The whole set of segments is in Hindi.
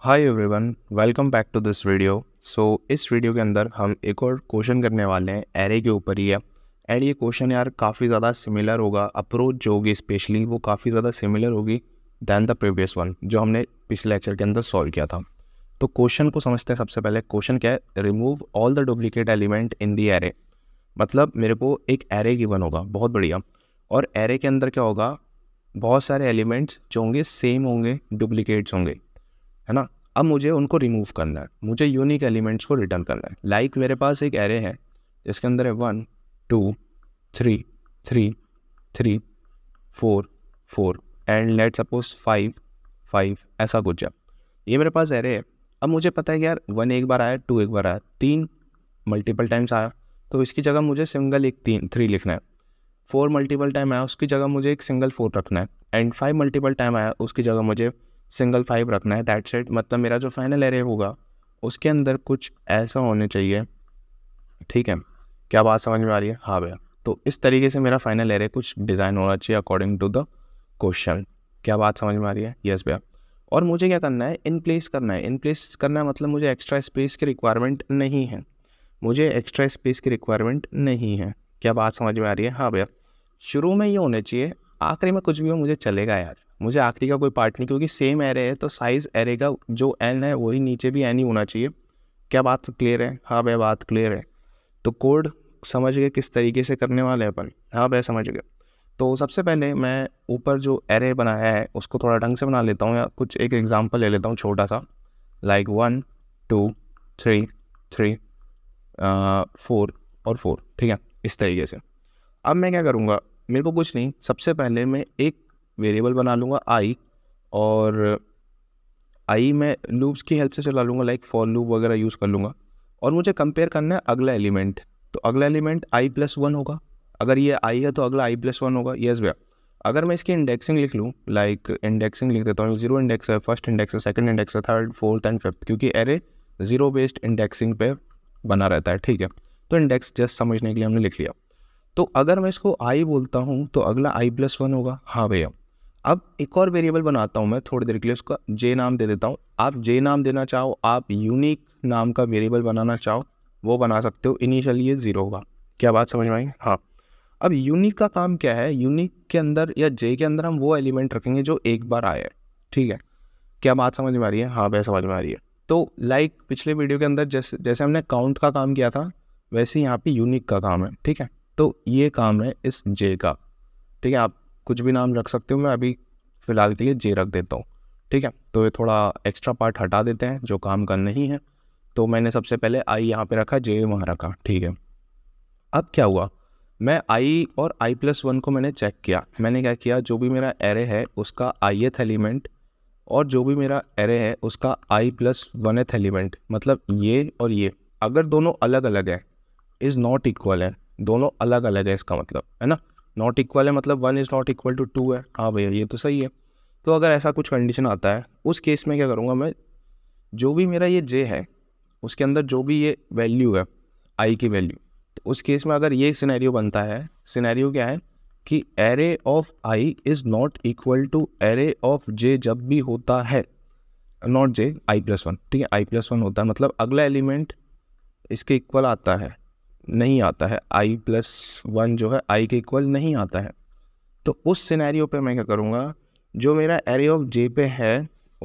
hi everyone welcome back to this video so इस वीडियो के अंदर हम एक और क्वेश्चन करने वाले हैं एरे के ऊपर ही है एंड ये क्वेश्चन यार काफ़ी ज़्यादा सिमिलर होगा अप्रोच जो होगी स्पेशली वो काफ़ी ज़्यादा सिमिलर होगी दैन द प्रीवियस वन जो हमने पिछले लेक्चर के अंदर सॉल्व किया था तो क्वेश्चन को समझते हैं सबसे पहले क्वेश्चन क्या है remove all the duplicate element in the array मतलब मेरे को एक एरे गिवन होगा बहुत बढ़िया और एरे के अंदर क्या होगा बहुत सारे एलिमेंट्स जो होंगे सेम होंगे डुप्लीकेट्स होंगे है ना अब मुझे उनको रिमूव करना है मुझे यूनिक एलिमेंट्स को रिटर्न करना है लाइक like मेरे पास एक एरे है इसके अंदर है one two three three three four four and let suppose five five ऐसा कुछ है ये मेरे पास एरे है अब मुझे पता है कि यार वन एक बार आया टू एक बार आया तीन मल्टीपल टाइम्स आया तो इसकी जगह मुझे सिंगल एक तीन थ्री लिखना है फोर मल्टीपल टाइम आया उसकी जगह मुझे एक सिंगल फोर रखना है एंड फाइव मल्टीपल टाइम आया उसकी जगह मुझे सिंगल फाइव रखना है दैट सेट मतलब मेरा जो फाइनल एरे होगा उसके अंदर कुछ ऐसा होने चाहिए ठीक है क्या बात समझ में आ रही है हाँ भैया तो इस तरीके से मेरा फाइनल एरे कुछ डिज़ाइन होना चाहिए अकॉर्डिंग टू द क्वेश्चन क्या बात समझ में आ रही है यस भैया और मुझे क्या करना है इन प्लेस करना है इन प्लेस करना है मतलब मुझे एक्स्ट्रा स्पेस की रिक्वायरमेंट नहीं है मुझे एक्स्ट्रा स्पेस की रिक्वायरमेंट नहीं है क्या बात समझ में आ रही है हाँ भैया शुरू में ये होने चाहिए आखिरी में कुछ भी हो मुझे चलेगा यार मुझे आखिरी का कोई पार्ट नहीं क्योंकि सेम एरे है तो साइज़ एरे का जो एन है वही नीचे भी एन ही होना चाहिए क्या बात क्लियर है हाँ भाई बात क्लियर है तो कोड समझ गए किस तरीके से करने वाले हैं अपन हाँ भाई समझ गए तो सबसे पहले मैं ऊपर जो एरे बनाया है उसको थोड़ा ढंग से बना लेता हूँ या कुछ एक एग्ज़ाम्पल ले लेता हूँ छोटा सा like one two three three four और फोर ठीक है इस तरीके से अब मैं क्या करूँगा मेरे को कुछ नहीं सबसे पहले मैं एक वेरिएबल बना लूँगा आई और आई मैं लूप्स की हेल्प से चला लूँगा लाइक फॉर लूप वगैरह यूज़ कर लूँगा और मुझे कंपेयर करना है अगला एलिमेंट तो अगला एलिमेंट आई प्लस वन होगा अगर ये आई है तो अगला आई प्लस वन होगा येस भैया अगर मैं इसकी इंडेक्सिंग लिख लूँ लाइक इंडेक्सिंग लिख देता हूँ जीरो इंडेक्स है फर्स्ट इंडेक्स है सेकंड इंडेक्स है थर्ड फोर्थ एंड फिफ्थ क्योंकि एरे ज़ीरो बेस्ड इंडेक्सिंग पे बना रहता है ठीक है तो इंडेक्स जस्ट समझने के लिए हमने लिख लिया तो अगर मैं इसको आई बोलता हूँ तो अगला आई प्लस वन होगा हाँ भैया अब एक और वेरिएबल बनाता हूँ मैं थोड़ी देर के लिए उसका जे नाम दे देता हूँ आप जे नाम देना चाहो आप यूनिक नाम का वेरिएबल बनाना चाहो वो बना सकते हो इनिशियली ये ज़ीरो होगा क्या बात समझ में आई हाँ अब यूनिक का काम क्या है यूनिक के अंदर या जे के अंदर हम वो एलिमेंट रखेंगे जो एक बार आए ठीक है क्या बात समझ में आ रही है हाँ वह समझ में आ रही है तो लाइक like, पिछले वीडियो के अंदर जैसे जैसे हमने काउंट का काम किया था वैसे यहाँ पे यूनिक का काम है ठीक है तो ये काम है इस जे का ठीक है आप कुछ भी नाम रख सकते हो मैं अभी फ़िलहाल के लिए जे रख देता हूँ ठीक है तो ये थोड़ा एक्स्ट्रा पार्ट हटा देते हैं जो काम कर नहीं है तो मैंने सबसे पहले आई यहाँ पे रखा जे वहाँ रखा ठीक है अब क्या हुआ मैं आई और आई प्लस वन को मैंने चेक किया मैंने क्या किया जो भी मेरा एरे है उसका आई एथ एलिमेंट और जो भी मेरा एरे है उसका I plus one th element मतलब ये और ये अगर दोनों अलग अलग है इज़ नॉट इक्वल है दोनों अलग अलग है इसका मतलब है ना नॉट इक्वल है मतलब one is not equal to two है हाँ भैया ये तो सही है तो अगर ऐसा कुछ कंडीशन आता है उस केस में क्या करूँगा मैं जो भी मेरा ये जे है उसके अंदर जो भी ये वैल्यू है आई की वैल्यू तो उस केस में अगर ये सिनेरियो बनता है सिनेरियो क्या है कि array of I is not equal to array of J जब भी होता है not J I plus one ठीक है आई प्लस वन होता है मतलब अगला एलिमेंट इसके इक्वल आता है नहीं आता है आई प्लस वन जो है आई के इक्वल नहीं आता है तो उस सिनेरियो पे मैं क्या करूँगा जो मेरा एरे ऑफ जे पे है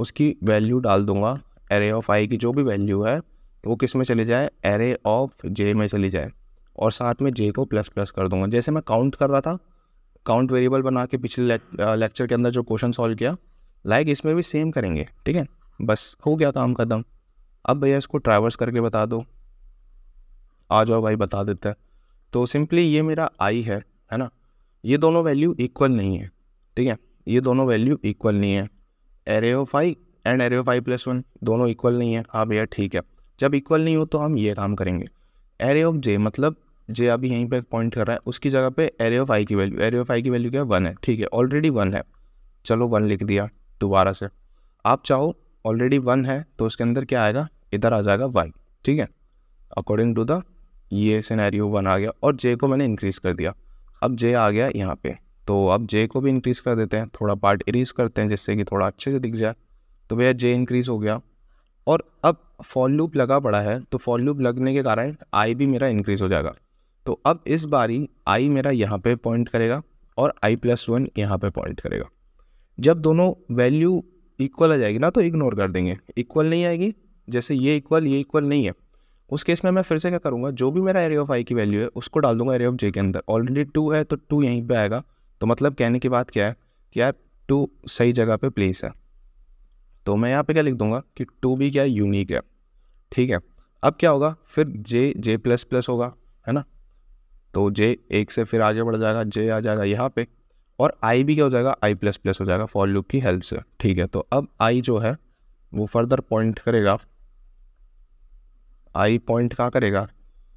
उसकी वैल्यू डाल दूँगा एरे ऑफ आई की जो भी वैल्यू है वो किस में चली जाए एरे ऑफ जे में चली जाए और साथ में जे को प्लस प्लस कर दूंगा जैसे मैं काउंट कर रहा था काउंट वेरिएबल बना के पिछले लेक्चर के अंदर जो क्वेश्चन सॉल्व किया लाइक इसमें भी सेम करेंगे ठीक है बस हो गया काम कदम अब भैया इसको ट्रैवर्स करके बता दो आ जाओ भाई बता देते हैं तो सिंपली ये मेरा आई है है ना ये दोनों वैल्यू इक्वल नहीं है ठीक है ये दोनों वैल्यू इक्वल नहीं है array of I and array of I plus one दोनों इक्वल नहीं है हाँ भैया ठीक है जब इक्वल नहीं हो तो हम ये काम करेंगे एरे ऑफ जे मतलब जे अभी यहीं पे पॉइंट कर रहा है उसकी जगह पे एरे ऑफ आई की वैल्यू एरे ऑफ आई की वैल्यू क्या है वन है ठीक है ऑलरेडी वन है चलो वन लिख दिया दोबारा से आप चाहो ऑलरेडी वन है तो उसके अंदर क्या आएगा इधर आ जाएगा वाई ठीक है अकॉर्डिंग टू द ये सिनेरियो वन आ गया और जे को मैंने इंक्रीज़ कर दिया अब जे आ गया यहाँ पे तो अब जे को भी इंक्रीज़ कर देते हैं थोड़ा पार्ट इरीज करते हैं जिससे कि थोड़ा अच्छे से दिख जाए तो भैया जे इंक्रीज़ हो गया और अब फॉल लूप लगा पड़ा है तो फॉल लूप लगने के कारण आई भी मेरा इंक्रीज़ हो जाएगा तो अब इस बारी आई मेरा यहाँ पर पॉइंट करेगा और आई प्लस वन यहाँ पर पॉइंट करेगा जब दोनों वैल्यू इक्वल आ जाएगी ना तो इग्नोर कर देंगे इक्वल नहीं आएगी जैसे ये इक्वल ये इक्वल नहीं है उस केस में मैं फिर से क्या करूँगा जो भी मेरा एरिया ऑफ आई की वैल्यू है उसको डाल दूंगा एरिया ऑफ जे के अंदर ऑलरेडी टू है तो टू यहीं पर आएगा तो मतलब कहने की बात क्या है कि यार टू सही जगह पर प्लेस है तो मैं यहाँ पर क्या लिख दूंगा कि टू भी क्या यूनिक है ठीक है अब क्या होगा फिर जे जे प्लस प्लस होगा है ना तो जे एक से फिर आगे बढ़ जाएगा जे आ जाएगा यहाँ पे और आई भी क्या हो जाएगा आई प्लस प्लस हो जाएगा फॉर लूप की हेल्प से ठीक है तो अब आई जो है वो फर्दर पॉइंट करेगा आई पॉइंट कहाँ करेगा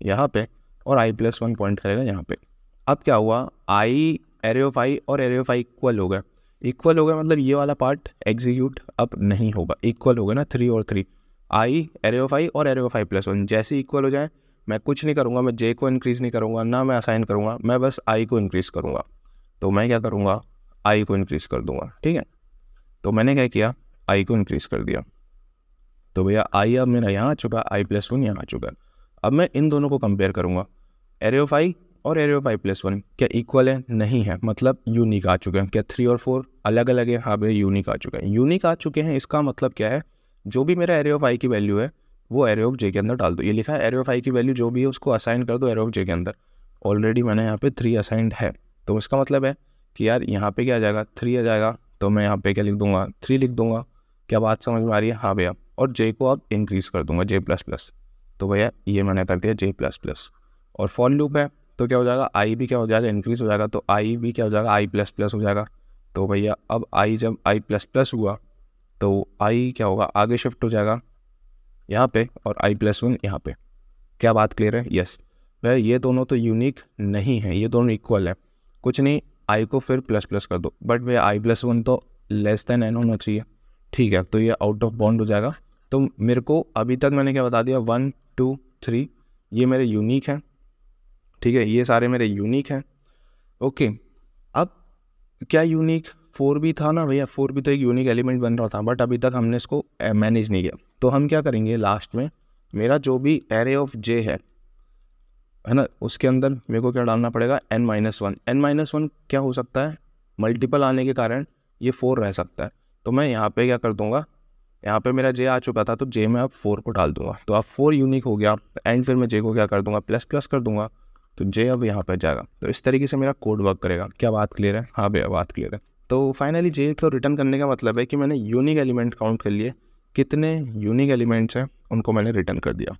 यहाँ पे और आई प्लस वन पॉइंट करेगा यहाँ पे अब क्या हुआ आई एरे ऑफ आई और एरे ऑफ आई इक्वल हो गया इक्वल हो गया मतलब ये वाला पार्ट एग्जीक्यूट अब नहीं होगा इक्वल हो गया ना थ्री और three I array of I और array of I plus one जैसे इक्वल हो जाए मैं कुछ नहीं करूँगा मैं जे को इंक्रीज़ नहीं करूँगा ना मैं असाइन करूँगा मैं बस आई को इंक्रीज़ करूँगा तो मैं क्या करूँगा आई को इंक्रीज़ कर दूँगा ठीक है तो मैंने क्या किया आई को इंक्रीज़ कर दिया तो भैया आई अब मेरा यहाँ आ चुका आई प्लस वन यहाँ आ चुका अब मैं इन दोनों को कंपेयर करूँगा एरे ऑफ आई और array of I plus one क्या इक्वल है नहीं है मतलब यूनिक आ चुके हैं क्या थ्री और फोर अलग अलग है हाँ भैया यूनिक आ चुके हैं यूनिक आ चुके हैं इसका मतलब क्या है जो भी मेरा एरे ऑफ आई की वैल्यू है वो एरे ऑफ जे के अंदर डाल दो ये लिखा है एरे ऑफ आई की वैल्यू जो भी है उसको असाइन कर दो एरे ऑफ जे के अंदर ऑलरेडी मैंने यहाँ पे थ्री असाइंड है तो इसका मतलब है कि यार यहाँ पे क्या आ जाएगा थ्री आ जाएगा तो मैं यहाँ पे क्या लिख दूंगा थ्री लिख दूंगा क्या बात समझ में आ रही है हाँ भैया और जे को आप इंक्रीज़ कर दूंगा जे प्लस प्लस तो भैया ये मैंने कर दिया जे प्लस प्लस और फॉर लूप है तो क्या हो जाएगा आई भी क्या हो जाएगा इंक्रीज़ हो जाएगा तो आई भी क्या हो जाएगा आई प्लस प्लस हो जाएगा तो भैया अब आई जब आई प्लस प्लस हुआ तो आई क्या होगा आगे शिफ्ट हो जाएगा यहाँ पे और आई प्लस वन यहाँ पे क्या बात क्लियर है यस भैया ये दोनों तो यूनिक नहीं है ये दोनों इक्वल है कुछ नहीं आई को फिर प्लस प्लस कर दो बट भैया आई प्लस वन तो लेस देन एन होना चाहिए ठीक है तो ये आउट ऑफ बाउंड हो जाएगा तो मेरे को अभी तक मैंने क्या बता दिया वन टू थ्री ये मेरे यूनिक हैं ठीक है ये सारे मेरे यूनिक हैं ओके अब क्या यूनिक फोर भी था ना भैया फोर भी तो एक यूनिक एलिमेंट बन रहा था बट अभी तक हमने इसको मैनेज eh, नहीं किया तो हम क्या करेंगे लास्ट में मेरा जो भी एरे ऑफ जे है है ना उसके अंदर मेरे को क्या डालना पड़ेगा N minus one N minus one क्या हो सकता है मल्टीपल आने के कारण ये फोर रह सकता है तो मैं यहाँ पे क्या कर दूँगा यहाँ पे मेरा जे आ चुका था तो जे में अब फोर को डाल दूंगा तो अब फोर यूनिक हो गया एंड फिर मैं जे को क्या कर दूंगा प्लस प्लस कर दूंगा तो जे अब यहाँ पर जाएगा तो इस तरीके से मेरा कोड वर्क करेगा क्या बात क्लियर है हाँ भैया बात क्लियर है तो फाइनली जे को रिटर्न करने का मतलब है कि मैंने यूनिक एलिमेंट काउंट कर लिए कितने यूनिक एलिमेंट्स हैं उनको मैंने रिटर्न कर दिया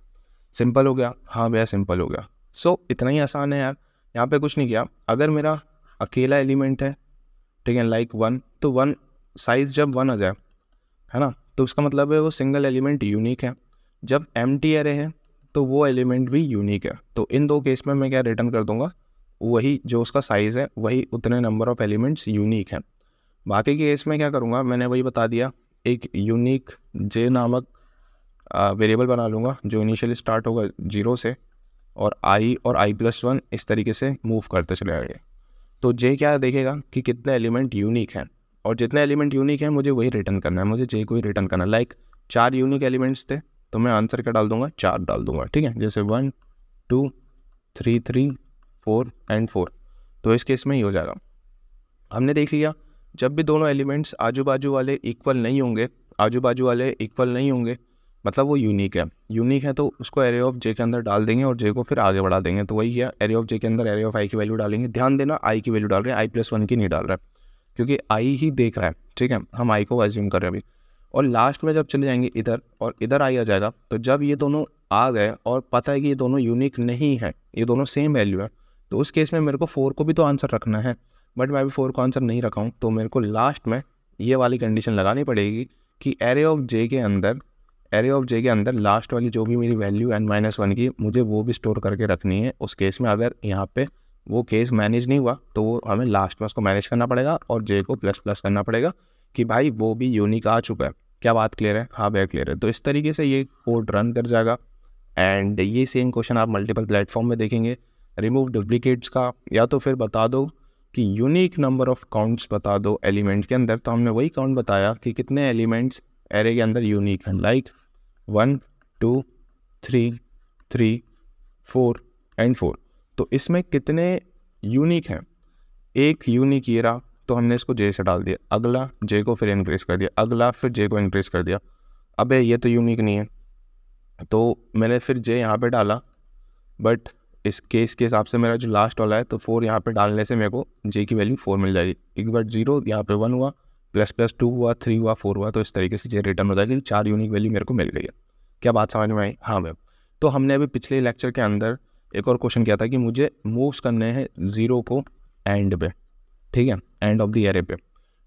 सिंपल हो गया हाँ भैया सिंपल हो गया सो so, इतना ही आसान है यार यहाँ पे कुछ नहीं किया अगर मेरा अकेला एलिमेंट है ठीक है लाइक वन तो वन साइज़ जब वन आ जाए है ना तो उसका मतलब है वो सिंगल एलिमेंट यूनिक है जब एम टी एरे है तो वो एलिमेंट भी यूनिक है तो इन दो केस में मैं क्या रिटर्न कर दूंगा वही जो उसका साइज़ है वही उतने नंबर ऑफ एलिमेंट्स यूनिक हैं बाकी के केस में क्या करूँगा मैंने वही बता दिया एक यूनिक जे नामक वेरिएबल बना लूँगा जो इनिशियली स्टार्ट होगा जीरो से और आई और आई प्लस वन इस तरीके से मूव करते चले आएंगे तो जे क्या देखेगा कि कितने एलिमेंट यूनिक हैं और जितने एलिमेंट यूनिक हैं मुझे वही रिटर्न करना है मुझे जे को ही रिटर्न करना है लाइक चार यूनिक एलिमेंट्स थे तो मैं आंसर क्या डाल दूंगा चार डाल दूंगा ठीक है जैसे one two three three four and four तो इस केस में ही हो जाएगा हमने देख लिया जब भी दोनों एलिमेंट्स आजू बाजू वाले इक्वल नहीं होंगे आजू बाजू वाले इक्वल नहीं होंगे मतलब वो यूनिक है यूनिक है तो उसको एरे ऑफ जे के अंदर डाल देंगे और जे को फिर आगे बढ़ा देंगे तो वही है एरे ऑफ जे के अंदर एरे ऑफ आई की वैल्यू डालेंगे ध्यान देना आई की वैल्यू डाल रहे हैं आई प्लस वन की नहीं डाल रहा है क्योंकि आई ही देख रहा है ठीक है हम आई को एज्यूम कर रहे हैं अभी और लास्ट में जब चले जाएंगे इधर और इधर आई आ जाएगा तो जब ये दोनों आ गए और पता है कि ये दोनों यूनिक नहीं है ये दोनों सेम वैल्यू है तो उस केस में मेरे को फोर को भी तो आंसर रखना है बट मैं अभी फोर को आंसर नहीं रखा हूँ तो मेरे को लास्ट में ये वाली कंडीशन लगानी पड़ेगी कि एरे ऑफ जे के अंदर एरे ऑफ जे के अंदर लास्ट वाली जो भी मेरी वैल्यू एन माइनस वन की मुझे वो भी स्टोर करके रखनी है उस केस में अगर यहाँ पे वो केस मैनेज नहीं हुआ तो वो हमें लास्ट में उसको मैनेज करना पड़ेगा और जे को प्लस प्लस करना पड़ेगा कि भाई वो भी यूनिक आ चुका है क्या बात क्लियर है हाँ भैया क्लियर है तो इस तरीके से ये कोड रन कर जाएगा एंड ये सेम क्वेश्चन आप मल्टीपल प्लेटफॉर्म में देखेंगे रिमूव डुप्लीकेट्स का या तो फिर बता दो कि यूनिक नंबर ऑफ काउंट्स बता दो एलिमेंट के अंदर तो हमने वही काउंट बताया कि कितने एलिमेंट्स एरे के अंदर यूनिक हैं like one two three three four and four तो इसमें कितने यूनिक हैं एक यूनिक ये रहा तो हमने इसको जे से डाल दिया अगला जे को फिर इंक्रीज़ कर दिया अगला फिर जे को इंक्रीज़ कर दिया अब ये तो यूनिक नहीं है तो मैंने फिर जे यहाँ पे डाला बट इस केस के हिसाब से मेरा जो लास्ट वाला है तो फोर यहाँ पे डालने से मेरे को जे की वैल्यू फोर मिल जाएगी एक बार जीरो यहाँ पे वन हुआ प्लस प्लस टू हुआ थ्री हुआ फोर हुआ तो इस तरीके से जे रिटर्न हो जाएगी चार यूनिक वैल्यू मेरे को मिल गई है क्या बात समझ में आई हाँ मैम तो हमने अभी पिछले लेक्चर के अंदर एक और क्वेश्चन क्या था कि मुझे मूव्स करने हैं ज़ीरो को एंड पे ठीक है एंड ऑफ द एरे पे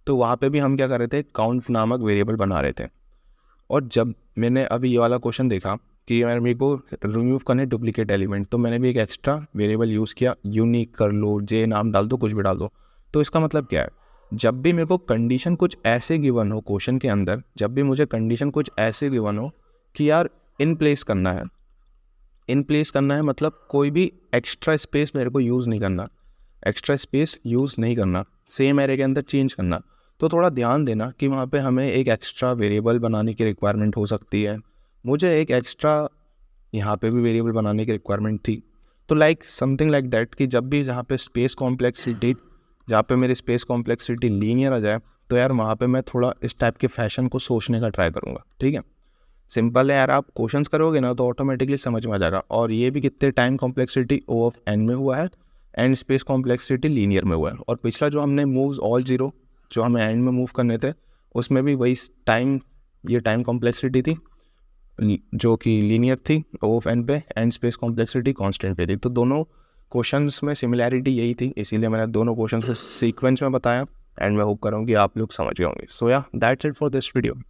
तो वहाँ पे भी हम क्या कर रहे थे काउंट नामक वेरिएबल बना रहे थे और जब मैंने अभी ये वाला क्वेश्चन देखा कि यार मेरे को रिमूव करने डुप्लीकेट एलिमेंट तो मैंने भी एक एक्स्ट्रा वेरिएबल यूज़ किया यूनिक कर लो जे नाम डाल दो कुछ भी डाल दो तो इसका मतलब क्या है जब भी मेरे को कंडीशन कुछ ऐसे गिवन हो क्वेश्चन के अंदर जब भी मुझे कंडीशन कुछ ऐसे गिवन हो कि यार इन प्लेस करना है इन प्लेस करना है मतलब कोई भी एक्स्ट्रा स्पेस मेरे को यूज़ नहीं करना एक्स्ट्रा स्पेस यूज़ नहीं करना सेम एरे के अंदर चेंज करना तो थोड़ा ध्यान देना कि वहाँ पे हमें एक एक्स्ट्रा वेरिएबल बनाने की रिक्वायरमेंट हो सकती है मुझे एक एक्स्ट्रा यहाँ पे भी वेरिएबल बनाने की रिक्वायरमेंट थी तो लाइक समथिंग लाइक दैट कि जब भी जहाँ पे स्पेस कॉम्प्लेक्सिटी जहाँ पे मेरी स्पेस कॉम्प्लेक्सिटी लीनियर आ जाए तो यार वहाँ पे मैं थोड़ा इस टाइप के फैशन को सोचने का ट्राई करूँगा ठीक है सिंपल है यार आप क्वेश्चंस करोगे ना तो ऑटोमेटिकली समझ में आ जाएगा और ये भी कितने time complexity O of N में हुआ है एंड स्पेस कॉम्प्लेक्सिटी लीनियर में हुआ है और पिछला जो हमने मूव्स ऑल जीरो जो हमें एंड में मूव करने थे उसमें भी वही टाइम ये टाइम कॉम्प्लेक्सिटी थी जो कि लीनियर थी ओ ऑफ एन पे एंड स्पेस कॉम्प्लेक्सिटी कॉन्स्टेंट पे थी तो दोनों क्वेश्चन में सिमिलैरिटी यही थी इसीलिए मैंने दोनों क्वेश्चन सीक्वेंस में बताया एंड मैं होप कर कि आप लोग समझ गए होंगे सो या that's it for this video